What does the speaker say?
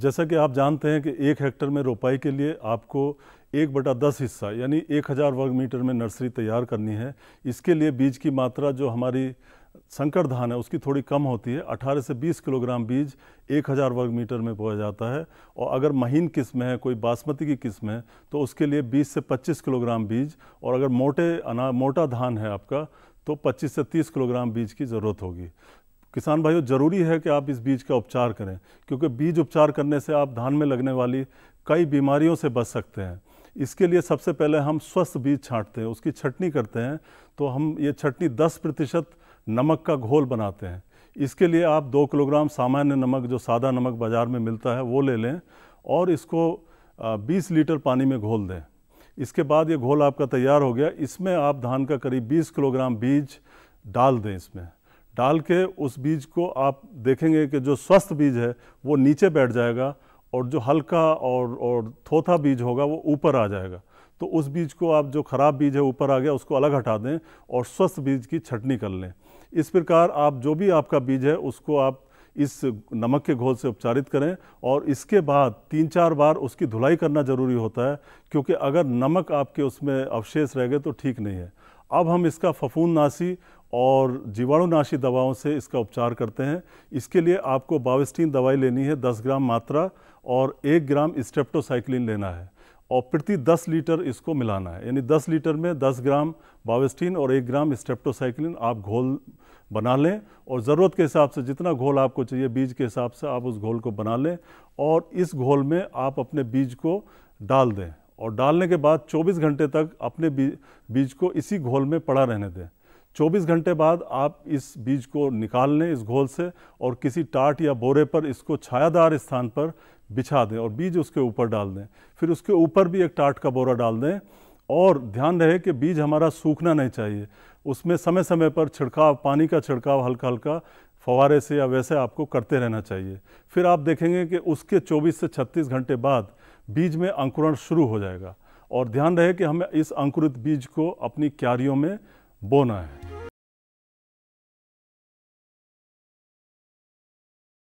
जैसा कि आप जानते हैं कि एक हेक्टर में रोपाई के लिए आपको एक बटा दस हिस्सा यानी एक हज़ार वर्ग मीटर में नर्सरी तैयार करनी है इसके लिए बीज की मात्रा जो हमारी संकर धान है उसकी थोड़ी कम होती है 18 से 20 किलोग्राम बीज 1000 वर्ग मीटर में बोया जाता है और अगर महीन किस्म है कोई बासमती की किस्म है तो उसके लिए 20 से 25 किलोग्राम बीज और अगर मोटे अना मोटा धान है आपका तो 25 से 30 किलोग्राम बीज की ज़रूरत होगी किसान भाइयों ज़रूरी है कि आप इस बीज का उपचार करें क्योंकि बीज उपचार करने से आप धान में लगने वाली कई बीमारियों से बच सकते हैं इसके लिए सबसे पहले हम स्वस्थ बीज छाँटते हैं उसकी छटनी करते हैं तो हम ये छटनी दस प्रतिशत नमक का घोल बनाते हैं इसके लिए आप दो किलोग्राम सामान्य नमक जो सादा नमक बाज़ार में मिलता है वो ले लें और इसको 20 लीटर पानी में घोल दें इसके बाद ये घोल आपका तैयार हो गया इसमें आप धान का करीब 20 किलोग्राम बीज डाल दें इसमें डाल के उस बीज को आप देखेंगे कि जो स्वस्थ बीज है वो नीचे बैठ जाएगा और जो हल्का और और थोथा बीज होगा वो ऊपर आ जाएगा तो उस बीज को आप जो ख़राब बीज है ऊपर आ गया उसको अलग हटा दें और स्वस्थ बीज की छटनी कर लें इस प्रकार आप जो भी आपका बीज है उसको आप इस नमक के घोल से उपचारित करें और इसके बाद तीन चार बार उसकी धुलाई करना ज़रूरी होता है क्योंकि अगर नमक आपके उसमें अवशेष रह गए तो ठीक नहीं है अब हम इसका नासी और जीवाणुनाशी दवाओं से इसका उपचार करते हैं इसके लिए आपको बावेस्टीन दवाई लेनी है 10 ग्राम मात्रा और 1 ग्राम स्टेप्टोसाइक्लिन लेना है और प्रति 10 लीटर इसको मिलाना है यानी 10 लीटर में 10 ग्राम बावेस्टीन और 1 ग्राम स्टेप्टोसाइक्लिन आप घोल बना लें और ज़रूरत के हिसाब से जितना घोल आपको चाहिए बीज के हिसाब से आप उस घोल को बना लें और इस घोल में आप अपने बीज को डाल दें और डालने के बाद 24 घंटे तक अपने बीज को इसी घोल में पड़ा रहने दें 24 घंटे बाद आप इस बीज को निकाल लें इस घोल से और किसी टाट या बोरे पर इसको छायादार स्थान पर बिछा दें और बीज उसके ऊपर डाल दें फिर उसके ऊपर भी एक टाट का बोरा डाल दें और ध्यान रहे कि बीज हमारा सूखना नहीं चाहिए उसमें समय समय पर छिड़काव पानी का छिड़काव हल्का हल्का फवारे से या वैसे आपको करते रहना चाहिए फिर आप देखेंगे कि उसके 24 से 36 घंटे बाद बीज में अंकुरण शुरू हो जाएगा और ध्यान रहे कि हमें इस अंकुरित बीज को अपनी क्यारियों में बोना है